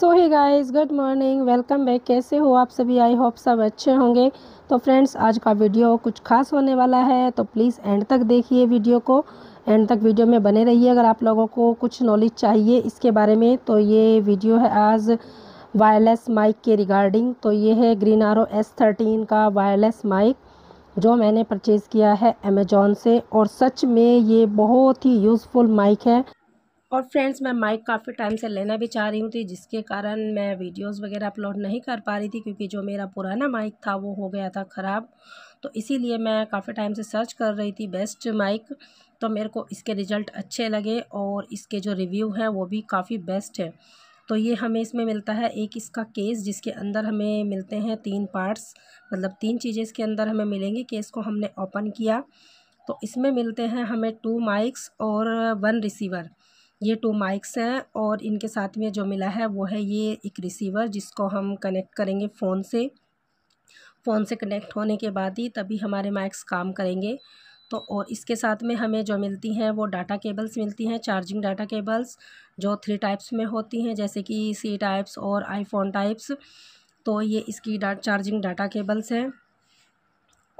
सो hi guys good morning welcome back कैसे हो आप सभी आई होप सब अच्छे होंगे तो फ्रेंड्स आज का वीडियो कुछ खास होने वाला है तो प्लीज़ एंड तक देखिए वीडियो को एंड तक वीडियो में बने रहिए अगर आप लोगों को कुछ नॉलेज चाहिए इसके बारे में तो ये वीडियो है आज वायरलेस माइक के रिगार्डिंग तो ये है ग्रीन आर एस थर्टीन का वायरलेस माइक जो मैंने परचेज़ किया है अमेज़ोन से और सच में ये बहुत ही यूज़फुल माइक है और फ्रेंड्स मैं माइक काफ़ी टाइम से लेना भी चाह रही हूँ थी जिसके कारण मैं वीडियोस वगैरह अपलोड नहीं कर पा रही थी क्योंकि जो मेरा पुराना माइक था वो हो गया था ख़राब तो इसीलिए मैं काफ़ी टाइम से सर्च कर रही थी बेस्ट माइक तो मेरे को इसके रिज़ल्ट अच्छे लगे और इसके जो रिव्यू हैं वो भी काफ़ी बेस्ट है तो ये हमें इसमें मिलता है एक इसका केस जिसके अंदर हमें मिलते हैं तीन पार्ट्स मतलब तीन चीज़ें इसके अंदर हमें मिलेंगी केस को हमने ओपन किया तो इसमें मिलते हैं हमें टू माइक्स और वन रिसीवर ये टू माइक्स हैं और इनके साथ में जो मिला है वो है ये एक रिसीवर जिसको हम कनेक्ट करेंगे फ़ोन से फ़ोन से कनेक्ट होने के बाद ही तभी हमारे माइक्स काम करेंगे तो और इसके साथ में हमें जो मिलती हैं वो डाटा केबल्स मिलती हैं चार्जिंग डाटा केबल्स जो थ्री टाइप्स में होती हैं जैसे कि सी टाइप्स और आईफोन टाइप्स तो ये इसकी डा चार्जिंग डाटा केबल्स हैं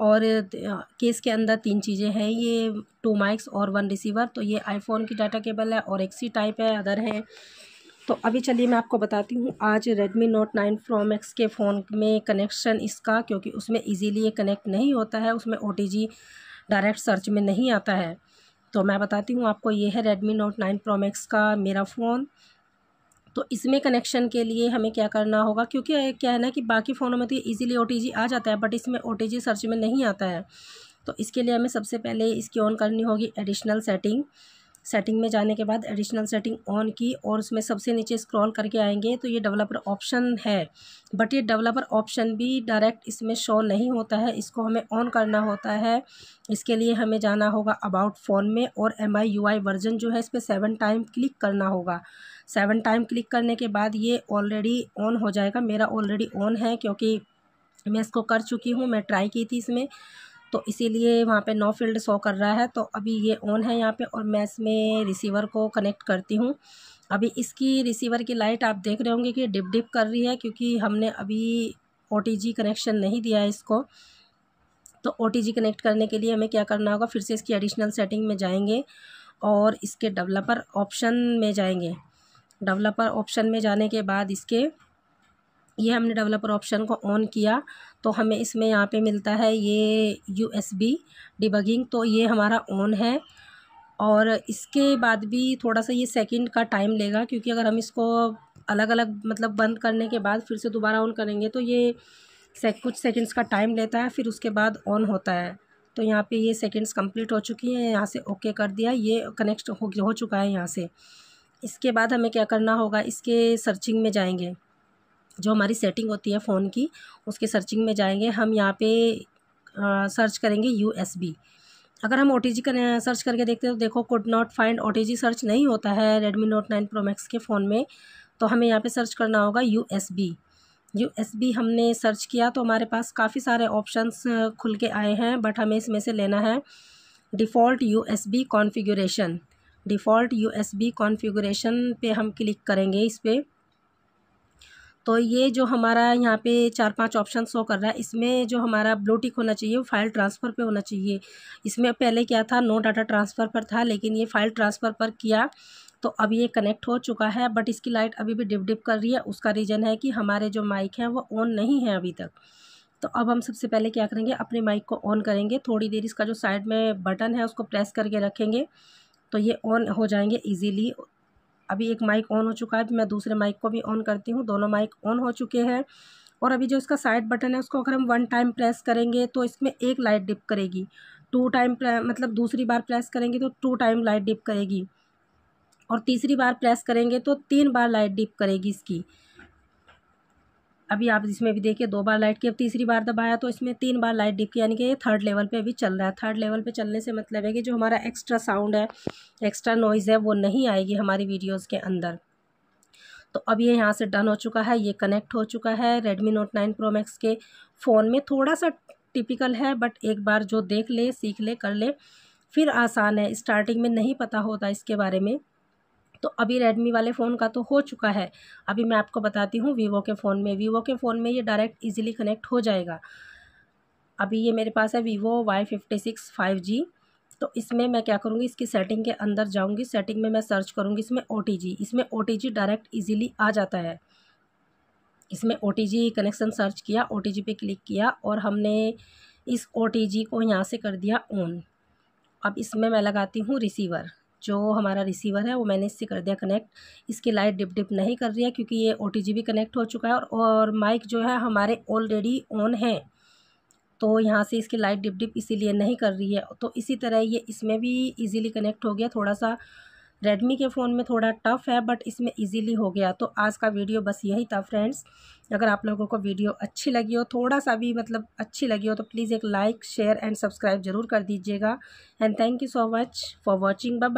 और केस के अंदर तीन चीज़ें हैं ये टू माइक्स और वन रिसीवर तो ये आईफोन की डाटा केबल है और एक्सी टाइप है अदर है तो अभी चलिए मैं आपको बताती हूँ आज Redmi Note nine Pro Max के फ़ोन में कनेक्शन इसका क्योंकि उसमें इजीली ये कनेक्ट नहीं होता है उसमें ओ डायरेक्ट सर्च में नहीं आता है तो मैं बताती हूँ आपको ये है Redmi Note nine Pro Max का मेरा फ़ोन तो इसमें कनेक्शन के लिए हमें क्या करना होगा क्योंकि क्या है ना कि बाकी फ़ोनों में तो ईजिली ओ आ जाता है बट इसमें ओ सर्च में नहीं आता है तो इसके लिए हमें सबसे पहले इसकी ऑन करनी होगी एडिशनल सेटिंग सेटिंग में जाने के बाद एडिशनल सेटिंग ऑन की और उसमें सबसे नीचे स्क्रॉल करके आएंगे तो ये डेवलपर ऑप्शन है बट ये डेवलपर ऑप्शन भी डायरेक्ट इसमें शो नहीं होता है इसको हमें ऑन करना होता है इसके लिए हमें जाना होगा अबाउट फ़ोन में और M I U I version जो है इस पर सेवन टाइम क्लिक करना होगा सेवन टाइम क्लिक करने के बाद ये ऑलरेडी ऑन हो जाएगा मेरा ऑलरेडी ऑन है क्योंकि मैं इसको कर चुकी हूँ मैं ट्राई की थी इसमें तो इसीलिए वहाँ पे नो फील्ड शो कर रहा है तो अभी ये ऑन है यहाँ पे और मैं इसमें रिसीवर को कनेक्ट करती हूँ अभी इसकी रिसीवर की लाइट आप देख रहे होंगे कि डिप डिप कर रही है क्योंकि हमने अभी ओ कनेक्शन नहीं दिया है इसको तो ओ कनेक्ट करने के लिए हमें क्या करना होगा फिर से इसकी एडिशनल सेटिंग में जाएंगे और इसके डेवलपर ऑप्शन में जाएंगे डेवलपर ऑप्शन में जाने के बाद इसके ये हमने डेवलपर ऑप्शन को ऑन किया तो हमें इसमें यहाँ पे मिलता है ये यू एस बी डिबगिंग तो ये हमारा ऑन है और इसके बाद भी थोड़ा सा ये सेकंड का टाइम लेगा क्योंकि अगर हम इसको अलग अलग मतलब बंद करने के बाद फिर से दोबारा ऑन करेंगे तो ये से, कुछ सेकंड्स का टाइम लेता है फिर उसके बाद ऑन होता है तो यहाँ पे ये सेकंड्स कंप्लीट हो चुकी हैं यहाँ से ओके कर दिया ये कनेक्ट हो, हो चुका है यहाँ से इसके बाद हमें क्या करना होगा इसके सर्चिंग में जाएंगे जो हमारी सेटिंग होती है फ़ोन की उसके सर्चिंग में जाएंगे हम यहाँ पे आ, सर्च करेंगे यू अगर हम ओ टी जी सर्च करके देखते हैं तो देखो could not find O T G search नहीं होता है Redmi Note nine Pro Max के फ़ोन में तो हमें यहाँ पे सर्च करना होगा U S B U S B हमने सर्च किया तो हमारे पास काफ़ी सारे ऑप्शंस खुल के आए हैं बट हमें इसमें से लेना है default U S B default U S B पर हम क्लिक करेंगे इस पर तो ये जो हमारा यहाँ पे चार पांच ऑप्शन शो कर रहा है इसमें जो हमारा ब्लू टिक होना चाहिए वो फाइल ट्रांसफ़र पे होना चाहिए इसमें पहले क्या था नो डाटा ट्रांसफ़र पर था लेकिन ये फ़ाइल ट्रांसफ़र पर किया तो अब ये कनेक्ट हो चुका है बट इसकी लाइट अभी भी डिप डिप कर रही है उसका रीज़न है कि हमारे जो माइक हैं वो ऑन नहीं है अभी तक तो अब हम सबसे पहले क्या करेंगे अपने माइक को ऑन करेंगे थोड़ी देर इसका जो साइड में बटन है उसको प्रेस करके रखेंगे तो ये ऑन हो जाएंगे इजीली अभी एक माइक ऑन हो चुका है तो मैं दूसरे माइक को भी ऑन करती हूँ दोनों माइक ऑन हो चुके हैं और अभी जो इसका साइड बटन है उसको अगर हम वन टाइम प्रेस करेंगे तो इसमें एक लाइट डिप करेगी टू टाइम मतलब दूसरी बार प्रेस करेंगे तो टू टाइम लाइट डिप करेगी और तीसरी बार प्रेस करेंगे तो तीन बार लाइट डिप करेगी इसकी अभी आप इसमें भी देखिए दो बार लाइट की अब तीसरी बार दबाया तो इसमें तीन बार लाइट डिप की यानी कि ये थर्ड लेवल पे अभी चल रहा है थर्ड लेवल पे चलने से मतलब है कि जो हमारा एक्स्ट्रा साउंड है एक्स्ट्रा नॉइज़ है वो नहीं आएगी हमारी वीडियोज़ के अंदर तो अब ये यहाँ से डन हो चुका है ये कनेक्ट हो चुका है Redmi Note nine Pro Max के फ़ोन में थोड़ा सा टिपिकल है बट एक बार जो देख ले सीख ले कर ले फिर आसान है स्टार्टिंग में नहीं पता होता इसके बारे में तो अभी रेडमी वाले फ़ोन का तो हो चुका है अभी मैं आपको बताती हूँ वीवो के फ़ोन में वीवो के फ़ोन में ये डायरेक्ट ईजिली कनेक्ट हो जाएगा अभी ये मेरे पास है Vivo Y fifty six five G तो इसमें मैं क्या करूँगी इसकी सेटिंग के अंदर जाऊँगी सेटिंग में मैं सर्च करूँगी इसमें ओ इसमें ओ डायरेक्ट ईजिली आ जाता है इसमें ओ कनेक्शन सर्च किया ओ पे क्लिक किया और हमने इस ओ को यहाँ से कर दिया ऑन अब इसमें मैं लगाती हूँ रिसीवर जो हमारा रिसीवर है वो मैंने इससे कर दिया कनेक्ट इसकी लाइट डिप डिप नहीं कर रही है क्योंकि ये ओ भी कनेक्ट हो चुका है और, और माइक जो है हमारे ऑलरेडी ऑन है तो यहाँ से इसकी लाइट डिप डिप इसीलिए नहीं कर रही है तो इसी तरह ये इसमें भी इजीली कनेक्ट हो गया थोड़ा सा रेडमी के फ़ोन में थोड़ा टफ़ है बट इसमें इजीली हो गया तो आज का वीडियो बस यही था फ्रेंड्स अगर आप लोगों को वीडियो अच्छी लगी हो थोड़ा सा भी मतलब अच्छी लगी हो तो प्लीज़ एक लाइक शेयर एंड सब्सक्राइब जरूर कर दीजिएगा and thank you so much for watching बब